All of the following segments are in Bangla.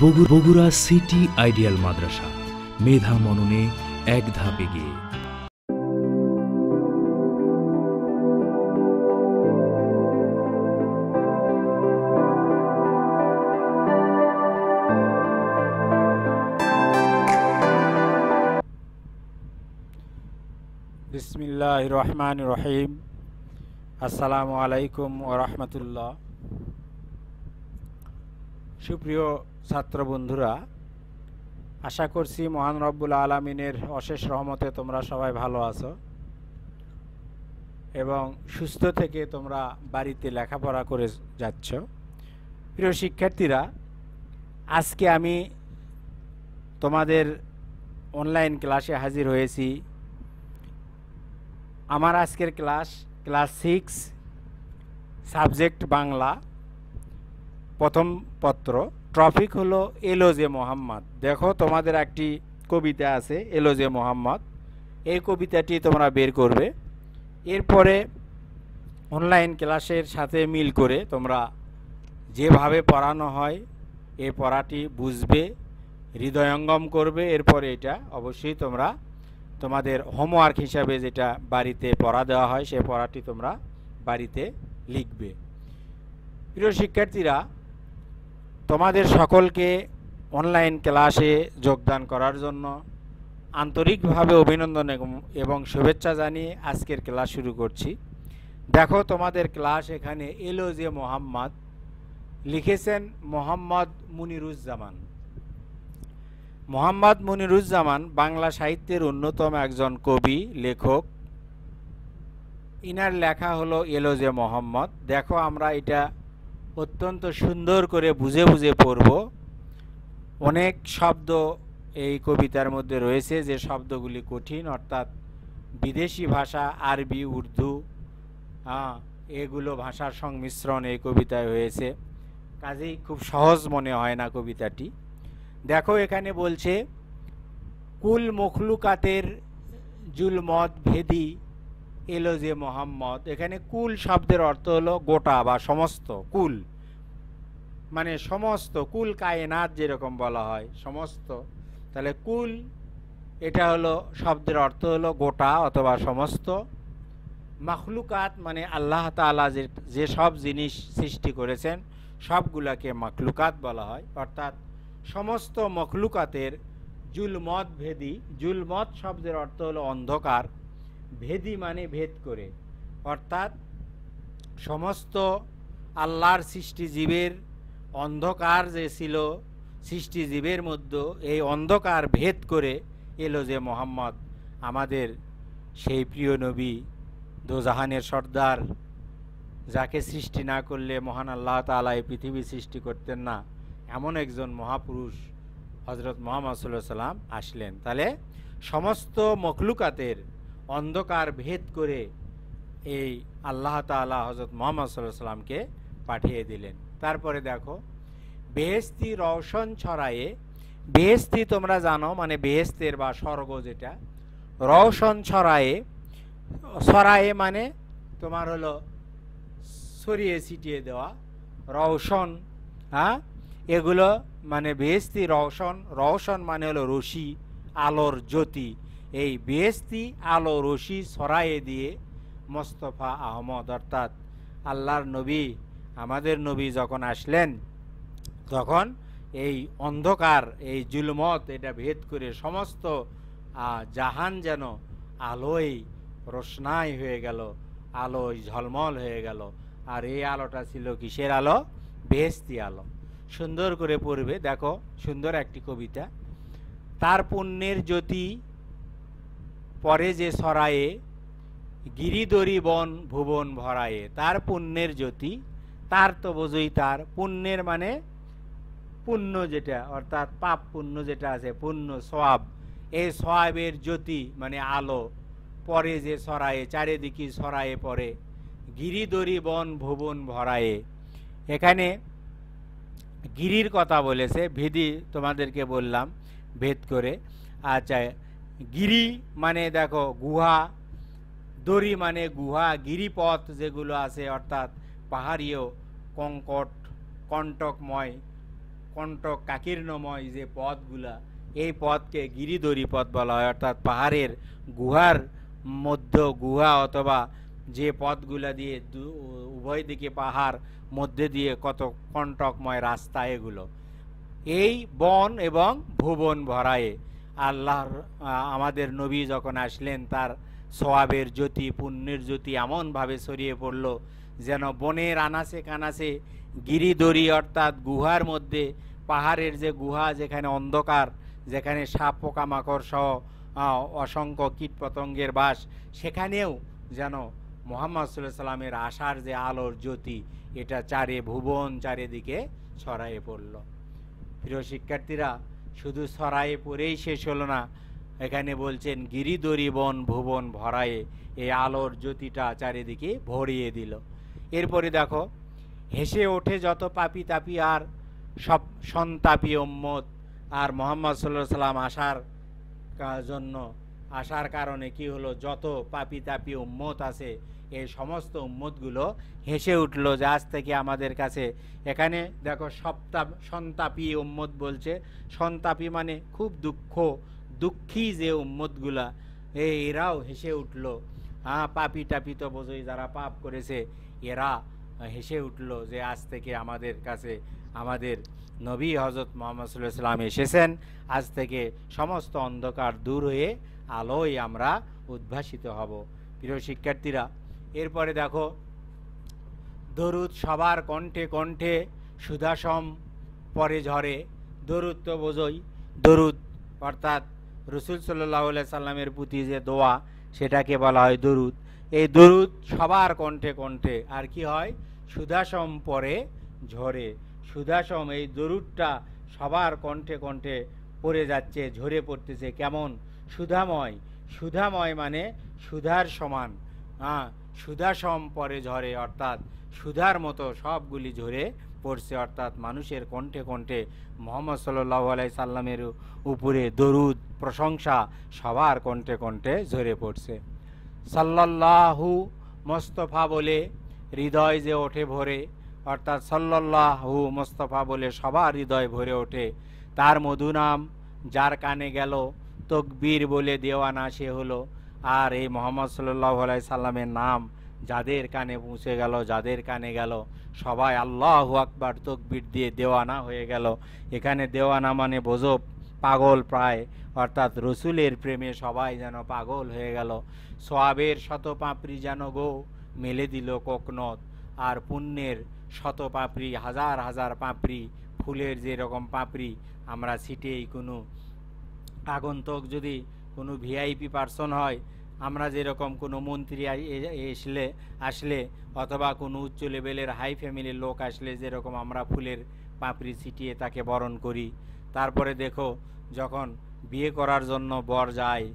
বগুড়া সিটি আইডিয়াল মাদ্রাসা মেধা মননে এক ধাপ এগিয়ে বিসমিল্লাহ রহমান রহিম আসসালামু আলাইকুম ওরহমতুল্লাহ সুপ্রিয় ছাত্র বন্ধুরা আশা করছি মহান রব্বুল আলমিনের অশেষ রহমতে তোমরা সবাই ভালো আছো এবং সুস্থ থেকে তোমরা বাড়িতে লেখাপড়া করে যাচ্ছ প্রিয় শিক্ষার্থীরা আজকে আমি তোমাদের অনলাইন ক্লাসে হাজির হয়েছি আমার আজকের class class six subject Bangla প্রথম পত্র ট্রফিক হলো এলোজে মোহাম্মদ দেখো তোমাদের একটি কবিতা আছে এলোজে মোহাম্মদ এই কবিতাটি তোমরা বের করবে এরপরে অনলাইন ক্লাসের সাথে মিল করে তোমরা যেভাবে পড়ানো হয় এ পড়াটি বুঝবে হৃদয়ঙ্গম করবে এরপরে এটা অবশ্যই তোমরা তোমাদের হোমওয়ার্ক হিসাবে যেটা বাড়িতে পড়া দেওয়া হয় সে পড়াটি তোমরা বাড়িতে লিখবে প্রিয় শিক্ষার্থীরা তোমাদের সকলকে অনলাইন ক্লাসে যোগদান করার জন্য আন্তরিকভাবে অভিনন্দন এবং শুভেচ্ছা জানিয়ে আজকের ক্লাস শুরু করছি দেখো তোমাদের ক্লাস এখানে এলো যে মোহাম্মদ লিখেছেন মোহাম্মদ মুনিরুজ্জামান মোহাম্মদ মুনিরুজ্জামান বাংলা সাহিত্যের অন্যতম একজন কবি লেখক ইনার লেখা হলো এলো যে মোহাম্মদ দেখো আমরা এটা অত্যন্ত সুন্দর করে বুঝে বুঝে পড়ব অনেক শব্দ এই কবিতার মধ্যে রয়েছে যে শব্দগুলি কঠিন অর্থাৎ বিদেশি ভাষা আরবি উর্দু হ্যাঁ এগুলো ভাষার সংমিশ্রণ এই কবিতায় হয়েছে কাজেই খুব সহজ মনে হয় না কবিতাটি দেখো এখানে বলছে কুল মখলুকাতের জুলমদ ভেদি এলো যে মোহাম্মদ এখানে কুল শব্দের অর্থ হলো গোটা বা সমস্ত কুল মানে সমস্ত কুল কায়নাত যেরকম বলা হয় সমস্ত তাহলে কুল এটা হলো শব্দের অর্থ হলো গোটা অথবা সমস্ত মাখলুকাত মানে আল্লাহ তালা যে যে সব জিনিস সৃষ্টি করেছেন সবগুলাকে মাখলুকাত বলা হয় অর্থাৎ সমস্ত মখলুকাতের জুলমত ভেদি জুলমত শব্দের অর্থ হলো অন্ধকার ভেদি মানে ভেদ করে অর্থাৎ সমস্ত আল্লাহর সৃষ্টিজীবের অন্ধকার যে ছিল সৃষ্টিজীবের মধ্যে এই অন্ধকার ভেদ করে এলো যে মোহাম্মদ আমাদের সেই প্রিয় নবী দোজাহানের সর্দার যাকে সৃষ্টি না করলে মহান আল্লাহ তালা এই পৃথিবী সৃষ্টি করতেন না এমন একজন মহাপুরুষ হজরত মোহাম্মদ সাল্লাম আসলেন তাহলে সমস্ত মখলুকাতের অন্ধকার ভেদ করে এই আল্লাহ তালা হজরত মোহাম্মদ সাল্লাহ সাল্লামকে পাঠিয়ে দিলেন তারপরে দেখো বেহস্তি রওশন ছড়ায়ে বেহস্তি তোমরা জানো মানে বেহস্তের বা স্বর্গ যেটা রওশন ছড়ায়ে ছড়ায়ে মানে তোমার হলো ছড়িয়ে ছিটিয়ে দেওয়া রওশন হ্যাঁ এগুলো মানে বেহস্তি রওশন রওশন মানে হলো রশি আলোর জ্যোতি এই বেহেস্তি আলো রশি ছড়াইয়ে দিয়ে মোস্তফা আহমদ অর্থাৎ আল্লাহর নবী আমাদের নবী যখন আসলেন তখন এই অন্ধকার এই জুলমত এটা ভেদ করে সমস্ত জাহান যেন আলোয় রোশনাই হয়ে গেল আলোয় ঝলমল হয়ে গেল আর এই আলোটা ছিল কিসের আলো বেহস্তি আলো সুন্দর করে পড়বে দেখো সুন্দর একটি কবিতা তার পুণ্যের জ্যোতি পরে যে সরায়ে গিরিদরি বন ভুবন ভরায়ে তার পুণ্যের জ্যোতি তার তো বোঝই তার পুণ্যের মানে পুণ্য যেটা অর্থাৎ পাপ পুণ্য যেটা আছে পুণ্য সব এই সয়াবের জ্যোতি মানে আলো পরে যে সরায়ে চারিদিকে সরায়ে পরে গিরিদরি বন ভুবন ভরায়ে এখানে গিরির কথা বলেছে ভেদি তোমাদেরকে বললাম ভেদ করে আচ্ছা গিরি মানে দেখো গুহা দড়ি মানে গুহা গিরিপথ যেগুলো আছে অর্থাৎ পাহাড়ীয় কঙ্কট কণ্টকময় কণ্টক কাকীর্ণময় যে পথগুলা এই পথকে গিরিদরি পথ বলা হয় অর্থাৎ পাহাড়ের গুহার মধ্য গুহা অথবা যে পথগুলা দিয়ে উভয় দিকে পাহাড় মধ্যে দিয়ে কত কণ্টকময় রাস্তা এগুলো এই বন এবং ভুবন ভরায়ে আল্লাহর আমাদের নবী যখন আসলেন তার সবাবের জ্যোতি পুণ্যের জ্যোতি এমনভাবে ছড়িয়ে পড়ল যেন বনের আনাসে কানাসে গিরিদরি অর্থাৎ গুহার মধ্যে পাহাড়ের যে গুহা যেখানে অন্ধকার যেখানে সাপ পোকামাকড় সহ অসংখ্য কীটপতঙ্গের বাস সেখানেও যেন মোহাম্মদ সাল্লামের আশার যে আলোর জ্যোতি এটা চারে ভুবন চারিদিকে ছড়াইয়ে পড়ল প্রিয় শিক্ষার্থীরা শুধু সরায়ে পরেই শেষ হলো না এখানে বলছেন গিরিদরি বন ভুবন ভরায়ে এই আলোর জ্যোতিটা চারিদিকে ভরিয়ে দিল এরপরে দেখো হেসে ওঠে যত পাপি তাপি আর সব সন্তাপি ওম্মত আর মোহাম্মদ সাল্লাহ সাল্লাম আসার জন্য আসার কারণে কি হলো যত পাপি তাপি ওম্মত আছে এই সমস্ত উম্মতগুলো হেসে উঠল যে আজ থেকে আমাদের কাছে এখানে দেখো সপ্তাপ সন্তাপী উম্মত বলছে সন্তাপী মানে খুব দুঃখ দুঃখী যে উম্মতগুলা এরাও হেসে উঠল হ্যাঁ পাপি টাপি তো বোঝোই যারা পাপ করেছে এরা হেসে উঠল যে আজ থেকে আমাদের কাছে আমাদের নবী হজরত মোহাম্মদ সাল্লাম এসেছেন আজ থেকে সমস্ত অন্ধকার দূর হয়ে আলোয় আমরা উদ্ভাসিত হব প্রিয় শিক্ষার্থীরা এরপরে দেখো দরুদ সবার কণ্ঠে কণ্ঠে সুদাসম পরে ঝরে দরুদ তো বোঝই দরুদ অর্থাৎ রসুল সাল্লাহ সাল্লামের প্রতি যে দোয়া সেটাকে বলা হয় দরুদ এই দরুদ সবার কণ্ঠে কণ্ঠে আর কি হয় সুদাসম পরে ঝরে সুদাসম এই দরুদটা সবার কণ্ঠে কণ্ঠে পড়ে যাচ্ছে ঝরে পড়তেছে কেমন সুধাময় সুধাময় মানে সুধার সমান হ্যাঁ সুধা সম্পরে ঝরে অর্থাৎ সুধার মতো সবগুলি ঝরে পড়ছে অর্থাৎ মানুষের কণ্ঠে কণ্ঠে মোহাম্মদ সাল্লু আলাই সাল্লামের উপরে দরুদ প্রশংসা সবার কণ্ঠে কণ্ঠে ঝরে পড়ছে সাল্লাহু মোস্তফা বলে হৃদয় যে ওঠে ভরে অর্থাৎ সাল্লাহু মোস্তফা বলে সবার হৃদয় ভরে ওঠে তার মধু নাম যার কানে গেল তকবীর বলে দেওয়ানা সে হলো আর এই মোহাম্মদ সাল্লাহ আলাই সাল্লামের নাম যাদের কানে পৌঁছে গেল যাদের কানে গেল সবাই আল্লাহ আকবার তকবির দিয়ে দেওয়ানা হয়ে গেল এখানে দেওয়ানা মানে বোঝব পাগল প্রায় অর্থাৎ রসুলের প্রেমে সবাই যেন পাগল হয়ে গেল সোয়াবের শত পাঁপড়ি যেন গো মেলে দিল কোকনত আর পুণ্যের শত পাঁপড়ি হাজার হাজার পাঁপড়ি ফুলের যে রকম পাঁপড়ি আমরা ছিটেই কোনো আগন্তক যদি কোনো ভিআইপি পার্সন হয় আমরা যেরকম কোনো মন্ত্রী আসলে আসলে অথবা কোনো উচ্চ লেভেলের হাই ফ্যামিলির লোক আসলে যেরকম আমরা ফুলের পাপড়ি ছিটিয়ে তাকে বরণ করি তারপরে দেখো যখন বিয়ে করার জন্য বর যায়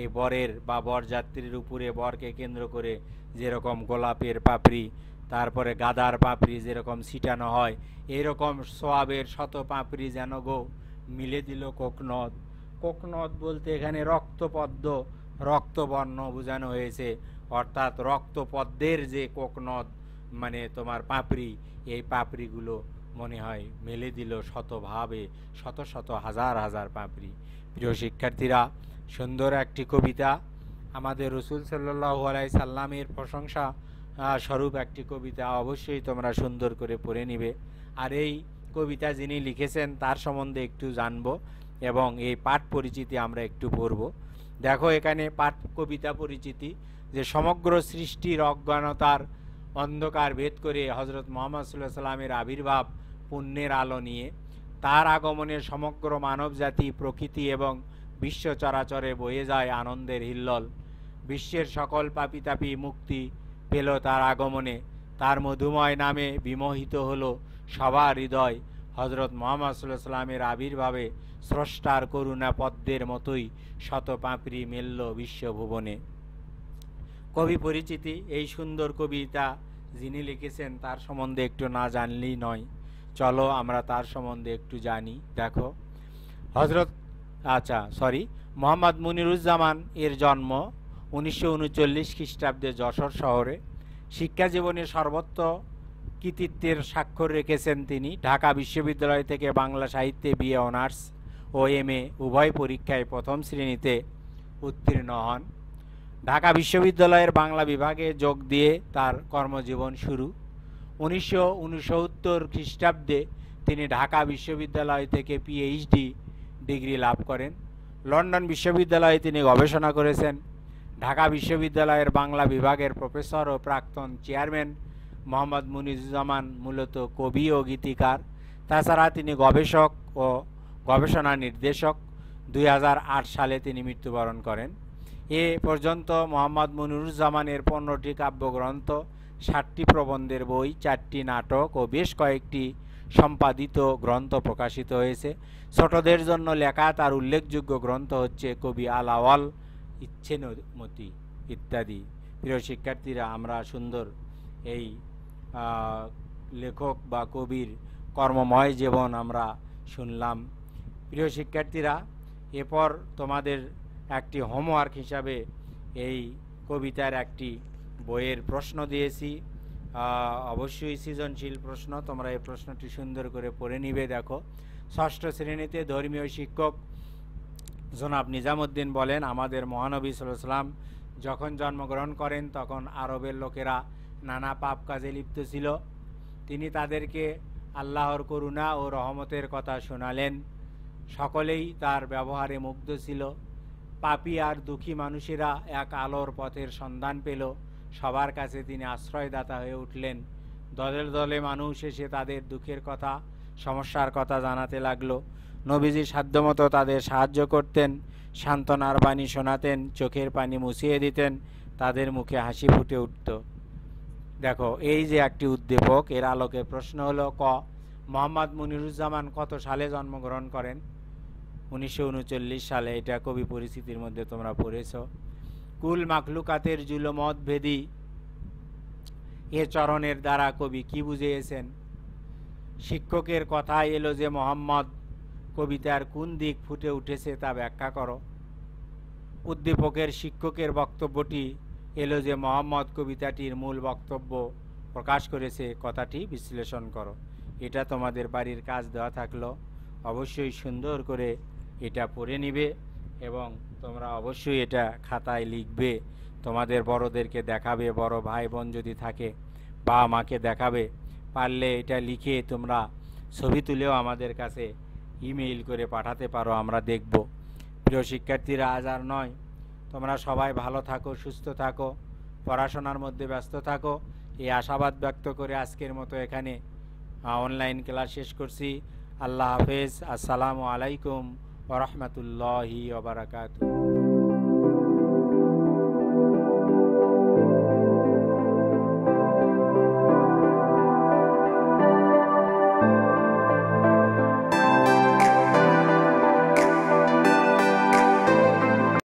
এই বরের বা বরযাত্রীর উপরে বরকে কেন্দ্র করে যেরকম গোলাপের পাপড়ি তারপরে গাদার পাপড়ি যেরকম ছিটানো হয় এরকম সোয়াবের শত পাপড়ি যেন গো মিলে দিল কোকনদ কোকনদ বলতে এখানে রক্তপদ্ম রক্তবর্ণ বোঝানো হয়েছে অর্থাৎ রক্তপদ্মের যে কোকনদ মানে তোমার পাপড়ি এই পাপড়িগুলো মনে হয় মেলে দিল শতভাবে শত শত হাজার হাজার পাপড়ি প্রিয় শিক্ষার্থীরা সুন্দর একটি কবিতা আমাদের রসুল সাল্লাহ আলাই সাল্লামের প্রশংসা স্বরূপ একটি কবিতা অবশ্যই তোমরা সুন্দর করে পড়ে নিবে আর এই কবিতা যিনি লিখেছেন তার সম্বন্ধে একটু জানব এবং এই পাঠ পরিচিতি আমরা একটু পড়ব দেখো এখানে পাঠ কবিতা পরিচিতি যে সমগ্র সৃষ্টির অজ্ঞানতার অন্ধকার ভেদ করে হজরত মোহাম্মদ সাল্লাহ সাল্লামের আবির্ভাব পুণ্যের আলো নিয়ে তার আগমনে সমগ্র মানবজাতি প্রকৃতি এবং বিশ্ব চরাচরে বয়ে যায় আনন্দের হিল্লল বিশ্বের সকল পাপিতাপি মুক্তি পেল তার আগমনে তার মধুময় নামে বিমোহিত হল সবার হৃদয় হজরত মোহাম্মদ সাল্লাহ সাল্লামের আবির্ভাবে স্রষ্টার করুণা পদ্মের মতোই শত পাঁপড়ি মেলল বিশ্বভুবনে কবি পরিচিতি এই সুন্দর কবিতা যিনি লিখেছেন তার সম্বন্ধে একটু না জানলেই নয় চলো আমরা তার সম্বন্ধে একটু জানি দেখো হজরত আচ্ছা সরি মোহাম্মদ মুনিরুজ্জামান এর জন্ম উনিশশো উনচল্লিশ খ্রিস্টাব্দে যশোর শহরে শিক্ষা জীবনে সর্বত্র কৃতিত্বের স্বাক্ষর রেখেছেন তিনি ঢাকা বিশ্ববিদ্যালয় থেকে বাংলা সাহিত্যে বিএ অনার্স ও এম এ উভয় পরীক্ষায় প্রথম শ্রেণীতে উত্তীর্ণ হন ঢাকা বিশ্ববিদ্যালয়ের বাংলা বিভাগে যোগ দিয়ে তার কর্মজীবন শুরু উনিশশো উনসত্তর খ্রিস্টাব্দে তিনি ঢাকা বিশ্ববিদ্যালয় থেকে পিএইচডি ডিগ্রি লাভ করেন লন্ডন বিশ্ববিদ্যালয়ে তিনি গবেষণা করেছেন ঢাকা বিশ্ববিদ্যালয়ের বাংলা বিভাগের প্রফেসর ও প্রাক্তন চেয়ারম্যান মোহাম্মদ মুনিজুজ্জামান মূলত কবি ও গীতিকার তাছাড়া তিনি গবেষক ও গবেষণা নির্দেশক দুই সালে তিনি মৃত্যুবরণ করেন এ পর্যন্ত মোহাম্মদ মনিরুজ্জামানের পনেরোটি কাব্যগ্রন্থ ষাটটি প্রবন্ধের বই চারটি নাটক ও বেশ কয়েকটি সম্পাদিত গ্রন্থ প্রকাশিত হয়েছে ছোটদের জন্য লেখা তার উল্লেখযোগ্য গ্রন্থ হচ্ছে কবি আলাওয়াল ইচ্ছেনমতি ইত্যাদি প্রিয় শিক্ষার্থীরা আমরা সুন্দর এই লেখক বা কবির কর্মময় জীবন আমরা শুনলাম প্রিয় শিক্ষার্থীরা এরপর তোমাদের একটি হোমওয়ার্ক হিসাবে এই কবিতার একটি বইয়ের প্রশ্ন দিয়েছি অবশ্যই সৃজনশীল প্রশ্ন তোমরা এই প্রশ্নটি সুন্দর করে পড়ে নিবে দেখো ষষ্ঠ শ্রেণীতে ধর্মীয় শিক্ষক জনাব নিজামুদ্দিন বলেন আমাদের মহানবী সাল্লাম যখন জন্মগ্রহণ করেন তখন আরবের লোকেরা নানা পাপ কাজে লিপ্ত ছিল তিনি তাদেরকে আল্লাহর করুণা ও রহমতের কথা শোনালেন সকলেই তার ব্যবহারে মুগ্ধ ছিল পাপি আর দুঃখী মানুষেরা এক আলোর পথের সন্ধান পেল সবার কাছে তিনি আশ্রয়দাতা হয়ে উঠলেন দলে দলে মানুষ এসে তাদের দুঃখের কথা সমস্যার কথা জানাতে লাগলো নবীজি সাধ্যমতো তাদের সাহায্য করতেন সান্ত্বনার বাণী শোনাতেন চোখের পানি মুছিয়ে দিতেন তাদের মুখে হাসি ফুটে উঠত দেখো এই যে একটি উদ্দীপক এর আলোকে প্রশ্ন হলো ক মোহাম্মদ মুনিরুজ্জামান কত সালে জন্মগ্রহণ করেন উনিশশো সালে এটা কবি পরিস্থিতির মধ্যে তোমরা পড়েছ কুল মাকলুকাতের জুলমত ভেদি এ চরণের দ্বারা কবি কি বুঝিয়েছেন শিক্ষকের কথা এলো যে মোহাম্মদ কবিতার কোন দিক ফুটে উঠেছে তা ব্যাখ্যা করো উদ্দীপকের শিক্ষকের বক্তব্যটি এলো যে মোহাম্মদ কবিতাটির মূল বক্তব্য প্রকাশ করেছে কথাটি বিশ্লেষণ করো এটা তোমাদের বাড়ির কাজ দেওয়া থাকলো অবশ্যই সুন্দর করে এটা পড়ে নিবে এবং তোমরা অবশ্যই এটা খাতায় লিখবে তোমাদের বড়দেরকে দেখাবে বড় ভাই বোন যদি থাকে বা মাকে দেখাবে পারলে এটা লিখে তোমরা ছবি তুলেও আমাদের কাছে ইমেইল করে পাঠাতে পারো আমরা দেখব প্রিয় শিক্ষার্থীরা আজ আর নয় তোমরা সবাই ভালো থাকো সুস্থ থাকো পড়াশোনার মধ্যে ব্যস্ত থাকো এই আশাবাদ ব্যক্ত করে আজকের মতো এখানে অনলাইন ক্লাস শেষ করছি আল্লাহ হাফেজ আসসালামু আলাইকুম ورحمة الله وبركاته